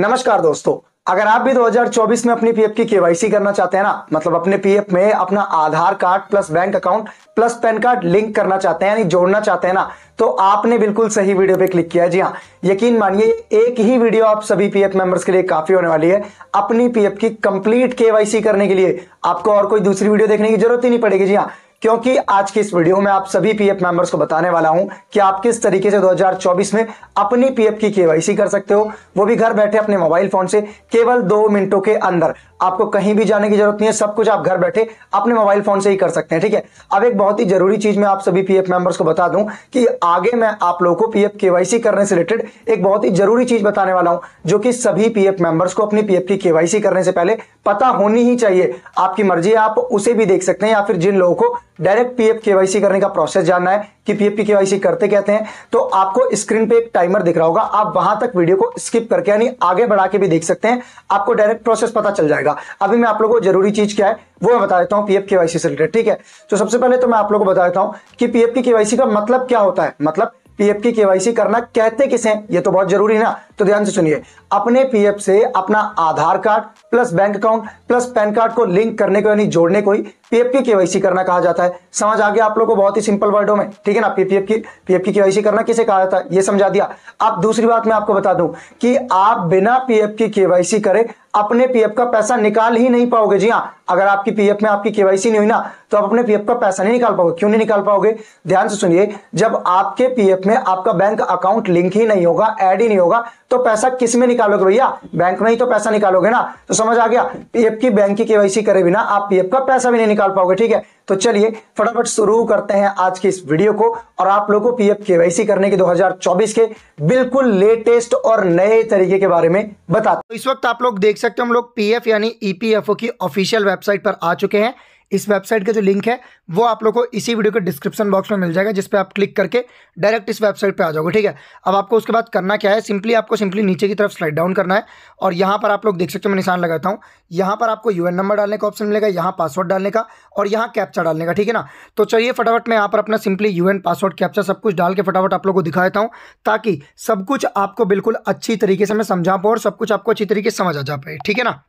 नमस्कार दोस्तों अगर आप भी 2024 में अपनी पीएफ की केवाईसी करना चाहते हैं ना मतलब अपने पीएफ में अपना Aadhaar card plus bank account plus PAN card link करना चाहते हैं यानी जोड़ना चाहते हैं ना तो आपने बिल्कुल सही वीडियो पे क्लिक किया है जी हाँ यकीन मानिए एक ही वीडियो आप सभी पीएफ मेंबर्स के लिए काफी होने वाली है अपनी पीएफ की कंप्लीट केवाईसी करने के लिए आपको और कोई दूसरी वीडियो देखने की जरूरत ही नहीं पड़ेगी जी हाँ क्योंकि आज की इस वीडियो में आप सभी पीएफ मेंबर्स को बताने वाला हूं कि आप किस तरीके से 2024 में अपनी पीएफ की केवाईसी कर सकते हो वो भी घर बैठे अपने मोबाइल फोन से केवल दो मिनटों के अंदर आपको कहीं भी जाने की जरूरत नहीं है सब कुछ आप घर बैठे अपने मोबाइल फोन से ही कर सकते हैं ठीक है अब एक बहुत ही जरूरी चीज मैं आप सभी पीएफ मेंबर्स को बता दूं कि आगे मैं आप लोगों को पीएफ केवाईसी करने से रिलेटेड एक बहुत ही जरूरी चीज बताने वाला हूं जो कि सभी पीएफ मेंबर्स को अपनी पीएफ की केवाईसी करने से पहले पता होनी ही चाहिए आपकी मर्जी आप उसे भी देख सकते हैं या फिर जिन लोगों को डायरेक्ट पीएफ केवाईसी करने का प्रोसेस जानना है कि पीएफ की केवाईसी करते कहते हैं तो आपको स्क्रीन पे एक टाइमर दिख रहा होगा आप वहां तक वीडियो को स्किप करके यानी आगे बढ़ा के भी देख सकते हैं आपको डायरेक्ट प्रोसेस पता चल जाएगा अभी मैं आप लोगों को जरूरी चीज क्या है वो मैं बता देता हूँ पीएफ केवाईसी से रिलेटेड ठीक है तो सबसे पहले तो मैं आप लोग को बता देता हूँ कि पीएफ की केवाईसी का मतलब क्या होता है मतलब पीएफ की केवाईसी करना कहते किसे ये तो बहुत जरूरी है ना तो ध्यान से सुनिए अपने पीएफ से अपना Aadhaar card plus bank account plus PAN card को लिंक करने को यानी जोड़ने को ही पीएफ की केवाईसी करना कहा जाता है समझ आ गया आप लोगों को बहुत ही सिंपल वर्डों में ठीक है ना पीपीएफ की पीएफ की केवाईसी करना किसे कहा जाता है ये समझा दिया अब दूसरी बात मैं आपको बता दूं कि आप बिना पीएफ की केवाईसी करे अपने पीएफ का पैसा निकाल ही नहीं पाओगे जी हाँ अगर आपकी पीएफ में आपकी केवाईसी नहीं हुई ना तो आप अपने पीएफ का पैसा नहीं निकाल पाओगे क्यों नहीं निकाल पाओगे ध्यान से सुनिए जब आपके पीएफ में आपका बैंक अकाउंट लिंक ही नहीं होगा ऐड ही नहीं होगा तो पैसा किस में निकालोगे भैया बैंक में ही तो पैसा निकालोगे ना तो समझ आ गया पीएफ की बैंक की केवाईसी करे बिना आप पीएफ का पैसा भी नहीं निकाल पाओगे ठीक है तो चलिए फटाफट शुरू करते हैं आज की इस वीडियो को और आप लोगों को पीएफ केवाईसी करने के 2024 के बिल्कुल लेटेस्ट और नए तरीके के बारे में बताते तो इस वक्त आप लोग देख सकते हो हम लोग पीएफ यानी ईपीएफओ e की ऑफिशियल वेबसाइट पर आ चुके हैं इस वेबसाइट का जो लिंक है वो आप लोग को इसी वीडियो के डिस्क्रिप्शन बॉक्स में मिल जाएगा जिस पर आप क्लिक करके डायरेक्ट इस वेबसाइट पर आ जाओगे ठीक है अब आपको उसके बाद करना क्या है सिंपली आपको सिंपली नीचे की तरफ स्लाइड डाउन करना है और यहाँ पर आप लोग देख सकते हो मैं निशान लगाता हूँ यहाँ पर आपको यू नंबर डालने का ऑप्शन मिलेगा यहाँ पासवर्ड डालने का और यहाँ कैप्चा डालने का ठीक है ना तो चलिए फटाफट मैं यहाँ पर अपना सिंपली यू पासवर्ड कैप्चा सब कुछ डाल के फटाफट आप लोग को दिखा देता हूँ ताकि सब कुछ आपको बिल्कुल अच्छी तरीके से मैं समझा पाऊँ और सब कुछ आपको अच्छी तरीके से समझ आ जा पाए ठीक है ना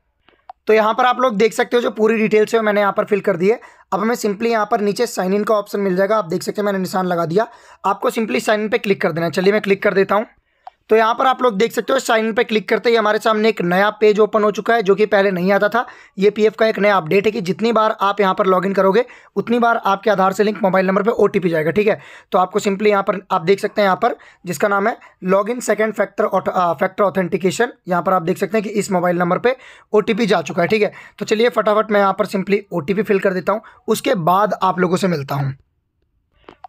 तो यहाँ पर आप लोग देख सकते हो जो पूरी डिटेल्स है मैंने यहाँ पर फिल कर दिए अब हमें सिंपली यहाँ पर नीचे साइन इन का ऑप्शन मिल जाएगा आप देख सकते हैं मैंने निशान लगा दिया आपको सिंपली साइन इन पे क्लिक कर देना चलिए मैं क्लिक कर देता हूँ तो यहाँ पर आप लोग देख सकते हो साइन इन पर क्लिक करते ही हमारे सामने एक नया पेज ओपन हो चुका है जो कि पहले नहीं आता था ये पीएफ का एक नया अपडेट है कि जितनी बार आप यहाँ पर लॉगिन करोगे उतनी बार आपके आधार से लिंक मोबाइल नंबर पर ओ जाएगा ठीक है तो आपको सिंपली यहाँ पर आप देख सकते हैं यहाँ पर जिसका नाम है log in second factor factor authentication यहाँ पर आप देख सकते हैं कि इस मोबाइल नंबर पर ओ जा चुका है ठीक है तो चलिए फटाफट मैं यहाँ पर सिंपली ओ फिल कर देता हूँ उसके बाद आप लोगों से मिलता हूँ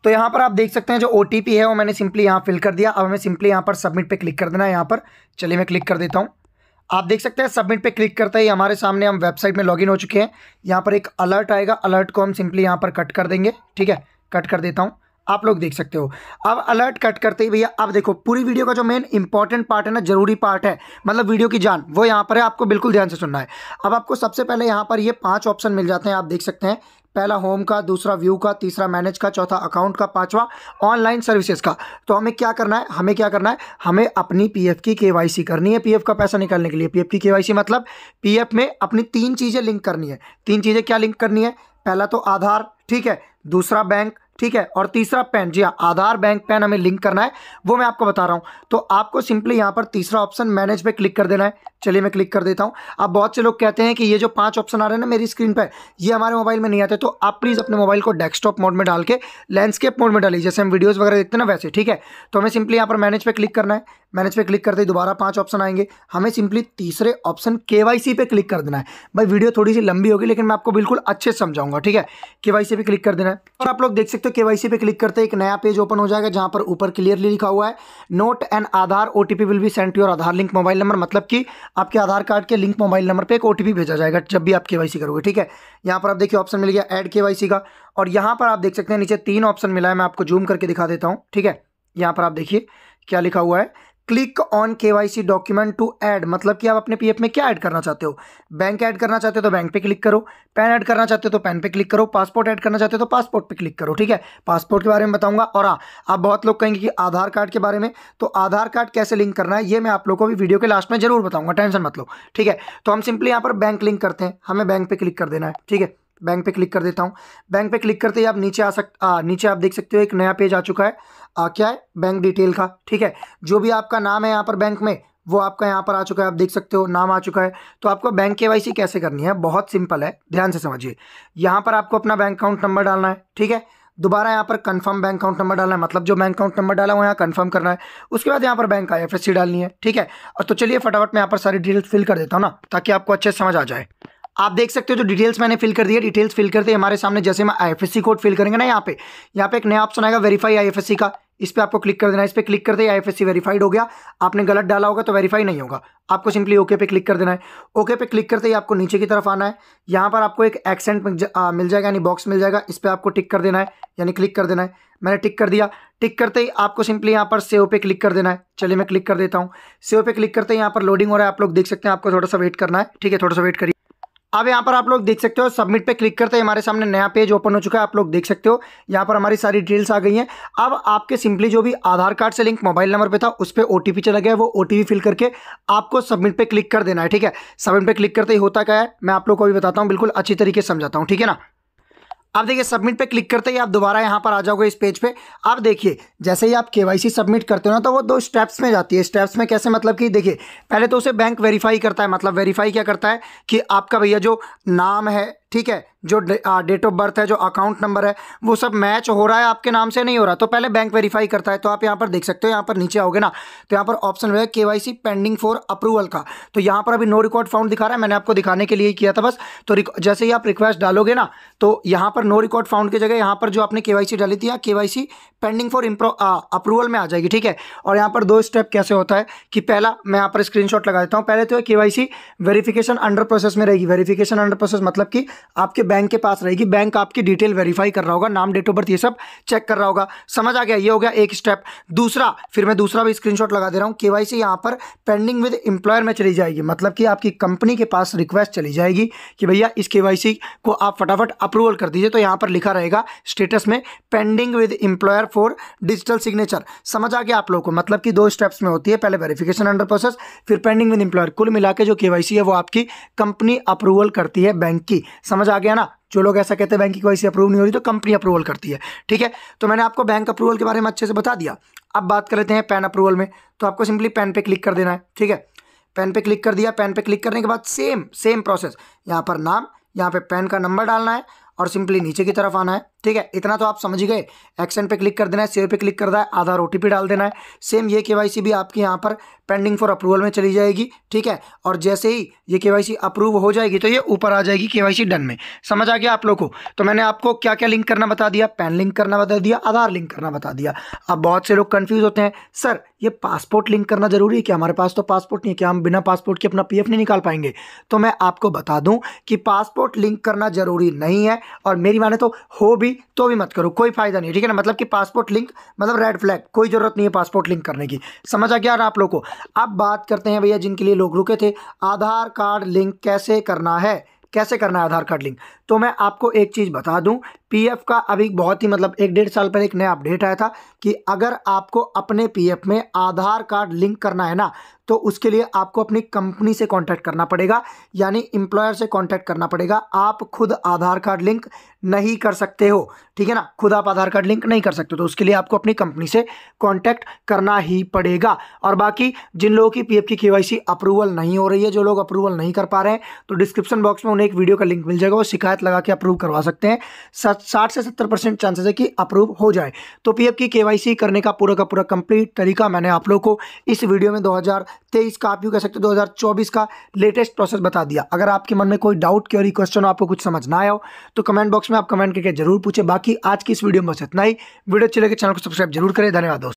तो यहाँ पर आप देख सकते हैं जो ओ है वो मैंने सिंपली यहाँ फिल कर दिया अब हमें सिंपली यहाँ पर सबमिट पर क्लिक कर देना है यहाँ पर चलिए मैं क्लिक कर देता हूँ आप देख सकते हैं सबमिट पे क्लिक करते ही हमारे सामने हम वेबसाइट में लॉगिन हो चुके हैं यहाँ पर एक अलर्ट आएगा अलर्ट को हम सिंपली यहाँ पर कट कर देंगे ठीक है कट कर देता हूँ आप लोग देख सकते हो अब अलर्ट कट करते ही भैया अब देखो पूरी वीडियो का जो मेन इंपॉर्टेंट पार्ट है ना जरूरी पार्ट है मतलब वीडियो की जान वो यहाँ पर है आपको बिल्कुल ध्यान से सुनना है अब आपको सबसे पहले यहाँ पर ये पाँच ऑप्शन मिल जाते हैं आप देख सकते हैं पहला होम का दूसरा व्यू का तीसरा मैनेज का चौथा अकाउंट का पांचवा ऑनलाइन सर्विसेज का तो हमें क्या करना है हमें क्या करना है हमें अपनी पीएफ की केवाईसी करनी है पीएफ का पैसा निकालने के लिए पीएफ की केवाईसी मतलब पीएफ में अपनी तीन चीज़ें लिंक करनी है तीन चीज़ें क्या लिंक करनी है पहला तो आधार ठीक है दूसरा बैंक ठीक है और तीसरा पैन जी हाँ आधार बैंक पैन हमें लिंक करना है वो मैं आपको बता रहा हूँ तो आपको सिंपली यहाँ पर तीसरा ऑप्शन मैनेज पे क्लिक कर देना है चलिए मैं क्लिक कर देता हूँ आप बहुत से लोग कहते हैं कि ये जो पांच ऑप्शन आ रहे हैं ना मेरी स्क्रीन पर ये हमारे मोबाइल में नहीं आते तो आप प्लीज़ अपने मोबाइल को डेस्कटॉप मोड में डाल के लैंडस्केप मोड में डालिए जैसे हम वीडियोज़ वगैरह देखते हैं ना वैसे ठीक है तो हमें सिंपली यहाँ पर मैनेज पर क्लिक करना है मैनेज पर क्लिक करते ही दोबारा पाँच ऑप्शन आएंगे हमें सिंपली तीसरे ऑप्शन के पे क्लिक कर देना है भाई वीडियो थोड़ी सी लंबी होगी लेकिन मैं आपको बिल्कुल अच्छे से समझाऊंगा ठीक है के वाई पे क्लिक कर देना है और आप लोग देख सकते हो के वाई पे क्लिक करते एक नया पेज ओपन हो जाएगा जहाँ पर ऊपर क्लियरली लिखा हुआ है note and Aadhaar O will be sent your Aadhaar link mobile number मतलब कि आपके आधार कार्ड के लिंक मोबाइल नंबर पर एक ओ भेजा जाएगा जब भी आप के करोगे ठीक है यहाँ पर आप देखिए ऑप्शन मिल गया एड के का और यहाँ पर आप देख सकते हैं नीचे तीन ऑप्शन मिला है मैं आपको जूम करके दिखा देता हूँ ठीक है यहाँ पर आप देखिए क्या लिखा हुआ है click on KYC document to add मतलब कि आप अपने पीएफ में क्या ऐड करना चाहते हो बैंक ऐड करना चाहते हो तो बैंक पे क्लिक करो पैन ऐड करना चाहते हो तो पैन पे क्लिक करो पासपोर्ट ऐड करना चाहते हो तो पासपोर्ट पे क्लिक करो ठीक है पासपोर्ट के बारे में बताऊंगा और हाँ आप बहुत लोग कहेंगे कि आधार कार्ड के बारे में तो आधार कार्ड कैसे लिंक करना है ये मैं आप लोग को भी वीडियो के लास्ट में जरूर बताऊंगा टेंशन मत लो ठीक है तो हम सिंपली यहाँ पर बैंक लिंक करते हैं हमें बैंक पर क्लिक कर देना है ठीक है बैंक पे क्लिक कर देता हूँ बैंक पे क्लिक करते ही आप नीचे आ सक आ, नीचे आप देख सकते हो एक नया पेज आ चुका है आ, क्या है बैंक डिटेल का ठीक है जो भी आपका नाम है यहाँ पर बैंक में वो आपका यहाँ पर आ चुका है आप देख सकते हो नाम आ चुका है तो आपको बैंक के कैसे करनी है बहुत सिंपल है ध्यान से समझिए यहाँ पर आपको अपना बैंक अकाउंट नंबर डालना है ठीक है दोबारा यहाँ पर कंफर्म बैंक अकाउंट नंबर डालना है मतलब जो बैंक अकाउंट नंबर डाला हुआ यहाँ कन्फर्म करना है उसके बाद यहाँ पर बैंक आई एफ डालनी है ठीक है और तो चलिए फटाफट मैं यहाँ पर सारी डिटेल्स फिल कर देता हूँ ना ताकि आपको अच्छे समझ आ जाए आप देख सकते हो जो डिटेल्स मैंने फिल कर दिया डिटेल्स फिल करते हमारे सामने जैसे मैं आई कोड फिल करेंगे ना यहाँ पे यहाँ पे एक नया ऑप्शन आएगा वेरीफाई आई का इस पर आपको क्लिक कर देना है इस पर क्लिक करते ही आई वेरीफाइड हो गया आपने गलत डाला होगा तो वेरीफाई नहीं होगा आपको सिंपली ओके पे क्लिक कर देना है ओके पे क्लिक करते ही आपको नीचे की तरफ आना है यहाँ पर आपको एक एक्सेंट मिल जाएगा यानी बॉक्स मिल जाएगा इस पर आपको टिक कर देना है यानी क्लिक कर देना है मैंने टिक कर दिया टिक करते ही आपको सिंपली यहाँ पर सेव पे क्लिक कर देना है चलिए मैं क्लिक कर देता हूँ सेव पे क्लिक करते ही यहाँ पर लोडिंग हो रहा है आप लोग देख सकते हैं आपको थोड़ा सा वेट करना है ठीक है थोड़ा सा वेट करिए अब यहाँ पर आप लोग देख सकते हो सबमिट पे क्लिक करते ही हमारे सामने नया पेज ओपन हो चुका है आप लोग देख सकते हो यहाँ पर हमारी सारी डिटेल्स आ गई हैं अब आपके सिंपली जो भी आधार कार्ड से लिंक मोबाइल नंबर पे था उस पर ओ चला गया वो ओ फिल करके आपको सबमिट पे क्लिक कर देना है ठीक है सबमिट पे क्लिक करते ही होता क्या है मैं आप लोग को भी बताता हूँ बिल्कुल अच्छी तरीके समझाता हूँ ठीक है ना आप देखिए सबमिट पे क्लिक करते ही आप दोबारा यहाँ पर आ जाओगे इस पेज पे अब देखिए जैसे ही आप केवाईसी सबमिट करते हो ना तो वो दो स्टेप्स में जाती है स्टेप्स में कैसे मतलब कि देखिए पहले तो उसे बैंक वेरीफाई करता है मतलब वेरीफाई क्या करता है कि आपका भैया जो नाम है ठीक है जो डेट ऑफ बर्थ है जो अकाउंट नंबर है वो सब मैच हो रहा है आपके नाम से नहीं हो रहा तो पहले बैंक वेरीफाई करता है तो आप यहाँ पर देख सकते हो यहाँ पर नीचे आओगे ना तो यहाँ पर ऑप्शन है के वाई पेंडिंग फॉर अप्रूवल का तो यहाँ पर अभी नो रिकॉर्ड फाउंड दिखा रहा है मैंने आपको दिखाने के लिए ही किया था बस तो जैसे ही आप रिक्वेस्ट डालोगे ना तो यहाँ पर नो रिकॉर्ड फाउंड की जगह यहाँ पर जो आपने के डाली थी यहाँ के पेंडिंग फॉर अप्रूवल में आ जाएगी ठीक है और यहाँ पर दो स्टेप कैसे होता है कि पहला मैं यहाँ पर स्क्रीन लगा देता हूँ पहले तो के वाई वेरिफिकेशन अंडर प्रोसेस में रहेगी वेरिफिकेशन अंडर प्रोसेस मतलब कि आपके बैंक के पास रहेगी बैंक आपकी डिटेल वेरीफाई कर रहा होगा नाम डेट ऑफ बर्थ ये सब चेक कर रहा होगा समझ आ गया ये हो गया एक स्टेप दूसरा फिर मैं दूसरा भी स्क्रीनशॉट लगा दे रहा हूँ के वाई पर पेंडिंग विद एम्प्लॉयर में चली जाएगी मतलब कि आपकी कंपनी के पास रिक्वेस्ट चली जाएगी कि भैया इस के को आप फटाफट अप्रूवल कर दीजिए तो यहाँ पर लिखा रहेगा स्टेटस में pending with employer for digital signature समझ आ गया आप लोगों को मतलब कि दो स्टेप्स में होती है पहले वेरिफिकेशन अंडर प्रोसेस फिर पेंडिंग विद एम्प्लॉयर कुल मिला जो के है वो आपकी कंपनी अप्रूवल करती है बैंक की समझ आ गया ना जो लोग ऐसा कहते हैं बैंक की कोई अप्रूव नहीं हो रही तो कंपनी अप्रूवल करती है ठीक है तो मैंने आपको बैंक अप्रूवल के बारे में अच्छे से बता दिया अब बात कर लेते हैं पैन अप्रूवल में तो आपको सिंपली पैन पे क्लिक कर देना है ठीक है पैन पे क्लिक कर दिया पेन पे क्लिक करने के बाद सेम सेम प्रोसेस यहाँ पर नाम यहाँ पे पेन का नंबर डालना है और सिंपली नीचे की तरफ आना है ठीक है इतना तो आप समझ गए एक्शन पे क्लिक कर देना है सेव पे क्लिक कर देना है आधार ओ डाल देना है सेम ये के भी आपके यहाँ पर पेंडिंग फॉर अप्रूवल में चली जाएगी ठीक है और जैसे ही ये के अप्रूव हो जाएगी तो ये ऊपर आ जाएगी के डन में समझ आ गया आप लोग को तो मैंने आपको क्या क्या लिंक करना बता दिया पैन लिंक करना बता दिया आधार लिंक करना बता दिया अब बहुत से लोग कन्फ्यूज़ होते हैं सर ये पासपोर्ट लिंक करना ज़रूरी है कि हमारे पास तो पासपोर्ट नहीं है क्या हम बिना पासपोर्ट के अपना पी नहीं निकाल पाएंगे तो मैं आपको बता दूं कि पासपोर्ट लिंक करना ज़रूरी नहीं है और मेरी माने तो हो भी भी तो भी मत करो कोई फ़ायदा नहीं ठीक है ना मतलब कि पासपोर्ट लिंक मतलब रेड फ्लैग कोई ज़रूरत नहीं है पासपोर्ट लिंक करने की समझ आ गया ना आप लोगों को अब बात करते हैं भैया जिनके लिए लोग रुके थे आधार कार्ड लिंक कैसे करना है कैसे करना है आधार कार्ड लिंक तो मैं आपको एक चीज़ बता दूं पीएफ का अभी बहुत ही मतलब एक डेढ़ साल पहले एक नया अपडेट आया था कि अगर आपको अपने पीएफ में आधार कार्ड लिंक करना है ना तो उसके लिए आपको अपनी कंपनी से कांटेक्ट करना पड़ेगा यानी एम्प्लॉयर से कांटेक्ट करना पड़ेगा आप खुद आधार कार्ड लिंक नहीं कर सकते हो ठीक है ना खुद आप आधार कार्ड लिंक नहीं कर सकते तो उसके लिए आपको अपनी कंपनी से कॉन्टैक्ट करना ही पड़ेगा और बाकी जिन लोगों की पी की के अप्रूवल नहीं हो रही है जो लोग अप्रूवल नहीं कर पा रहे हैं तो डिस्क्रिप्शन बॉक्स में उन्हें एक वीडियो का लिंक मिल जाएगा वो शिकायत लगा के अप्रूव करवा सकते हैं सच साठ से सत्तर परसेंट चांसेस है कि अप्रूव हो जाए तो पीएफ की केवाईसी करने का पूरा का पूरा कंप्लीट तरीका मैंने आप लोगों को इस वीडियो में 2023 का आप यू कह सकते हो 2024 का लेटेस्ट प्रोसेस बता दिया अगर आपके मन में कोई डाउट क्योरी क्वेश्चन हो आपको कुछ समझ ना आया हो तो कमेंट बॉक्स में आप कमेंट करके जरूर पूछे बाकी आज की इस वीडियो में बस इतना ही वीडियो अच्छी लगे चैनल को सब्सक्राइब जरूर करें धन्यवाद दोस्तों